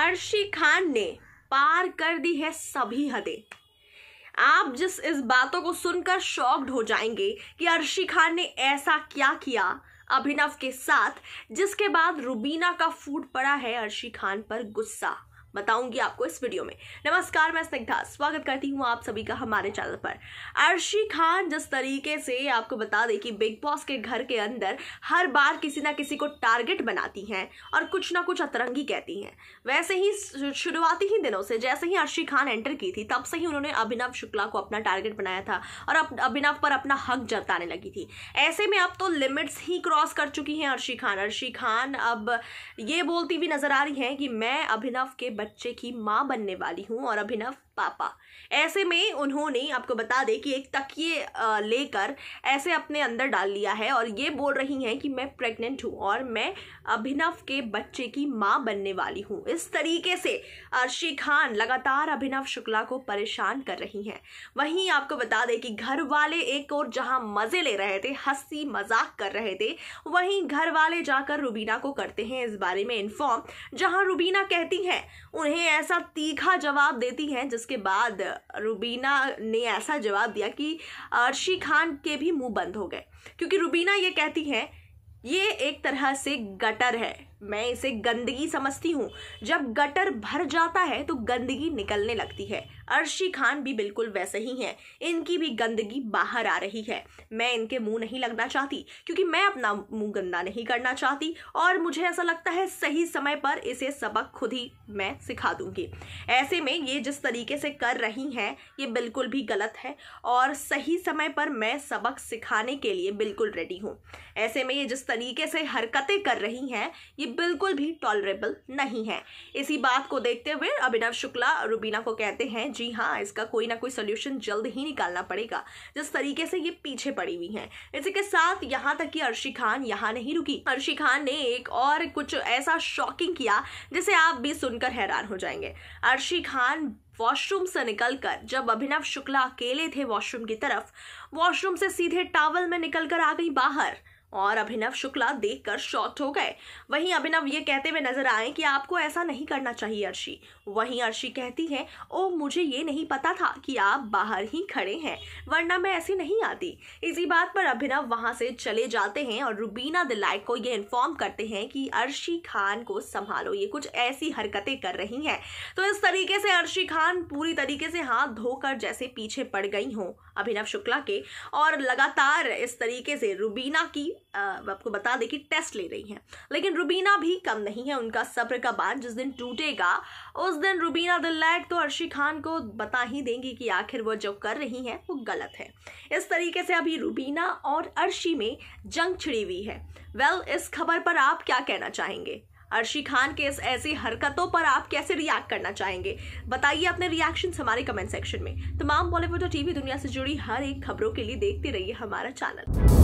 अर्शी खान ने पार कर दी है सभी हदें आप जिस इस बातों को सुनकर शॉक्ड हो जाएंगे कि अर्शी खान ने ऐसा क्या किया अभिनव के साथ जिसके बाद रुबीना का फूट पड़ा है अर्शी खान पर गुस्सा बताऊंगी आपको इस वीडियो में नमस्कार मैं स्निग्धा स्वागत करती हूँ आप सभी का हमारे चैनल पर अर्शी खान जिस तरीके से आपको बता दें कि बिग बॉस के घर के अंदर हर बार किसी ना किसी को टारगेट बनाती हैं और कुछ ना कुछ अतरंगी कहती हैं वैसे ही शुरुआती ही दिनों से जैसे ही अर्शी खान एंटर की थी तब से ही उन्होंने अभिनव शुक्ला को अपना टारगेट बनाया था और अब अभिनव पर अपना हक जताने लगी थी ऐसे में अब तो लिमिट्स ही क्रॉस कर चुकी हैं अर्शी खान अर्शी खान अब ये बोलती हुई नजर आ रही हैं कि मैं अभिनव के बच्चे की माँ बनने वाली हूँ और अभिनव पापा ऐसे में उन्होंने आपको बता दें कि एक तकिए लेकर ऐसे अपने अंदर डाल लिया है और ये बोल रही हैं कि मैं प्रेग्नेंट हूँ और मैं अभिनव के बच्चे की माँ बनने वाली हूँ इस तरीके से अर्शी खान लगातार अभिनव शुक्ला को परेशान कर रही हैं वहीं आपको बता दें कि घर वाले एक और जहाँ मज़े ले रहे थे हंसी मजाक कर रहे थे वहीं घर वाले जाकर रुबीना को करते हैं इस बारे में इन्फॉर्म जहाँ रुबीना कहती हैं उन्हें ऐसा तीखा जवाब देती हैं जिसके बाद रुबीना ने ऐसा जवाब दिया कि अर्शी खान के भी मुंह बंद हो गए क्योंकि रुबीना ये कहती हैं ये एक तरह से गटर है मैं इसे गंदगी समझती हूँ जब गटर भर जाता है तो गंदगी निकलने लगती है अर्शी खान भी बिल्कुल वैसे ही हैं इनकी भी गंदगी बाहर आ रही है मैं इनके मुंह नहीं लगना चाहती क्योंकि मैं अपना मुंह गंदा नहीं करना चाहती और मुझे ऐसा लगता है सही समय पर इसे सबक खुद ही मैं सिखा दूंगी ऐसे में ये जिस तरीके से कर रही हैं ये बिल्कुल भी गलत है और सही समय पर मैं सबक सिखाने के लिए बिल्कुल रेडी हूँ ऐसे में ये जिस तरीके से हरकतें कर रही हैं ये बिल्कुल भी टॉलरेबल नहीं है इसी बात को देखते हुए अभिनव शुक्ला रुबीना को कहते हैं जी हाँ इसका कोई ना कोई सोल्यूशन जल्द ही निकालना पड़ेगा जिस तरीके से ये पीछे पड़ी हुई है इसी के साथ यहाँ तक कि अर्शी खान यहाँ नहीं रुकी अर्शी खान ने एक और कुछ ऐसा शॉकिंग किया जिसे आप भी सुनकर हैरान हो जाएंगे अर्शी खान वॉशरूम से निकलकर जब अभिनव शुक्ला अकेले थे वॉशरूम की तरफ वॉशरूम से सीधे टावल में निकलकर आ गई बाहर और अभिनव शुक्ला देखकर शॉक्ट हो गए वहीं अभिनव ये कहते हुए नजर आए कि आपको ऐसा नहीं करना चाहिए अर्शी वहीं अर्शी कहती है ओ मुझे ये नहीं पता था कि आप बाहर ही खड़े हैं वरना मैं ऐसी नहीं आती इसी बात पर अभिनव वहां से चले जाते हैं और रुबीना दिलाइक को ये इन्फॉर्म करते हैं कि अर्शी खान को संभालो ये कुछ ऐसी हरकतें कर रही हैं तो इस तरीके से अर्शी खान पूरी तरीके से हाथ धोकर जैसे पीछे पड़ गई हों अभिनव शुक्ला के और लगातार इस तरीके से रुबीना की आ, आपको बता दें कि टेस्ट ले रही हैं लेकिन रुबीना भी कम नहीं है उनका सब्र का बांध जिस दिन टूटेगा उस दिन रुबीना दिल्लैट तो अर्शी खान को बता ही देंगी कि आखिर वो जो कर रही हैं वो गलत है इस तरीके से अभी रुबीना और अर्शी में जंग छिड़ी हुई है वेल well, इस खबर पर आप क्या कहना चाहेंगे अर्शी खान के इस ऐसी हरकतों पर आप कैसे रिएक्ट करना चाहेंगे बताइए अपने रिएक्शन हमारे कमेंट सेक्शन में तमाम बॉलीवुड और टीवी दुनिया से जुड़ी हर एक खबरों के लिए देखते रहिए हमारा चैनल